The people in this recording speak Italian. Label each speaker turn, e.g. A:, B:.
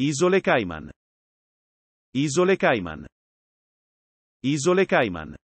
A: Isole Cayman. Isole Cayman. Isole Cayman.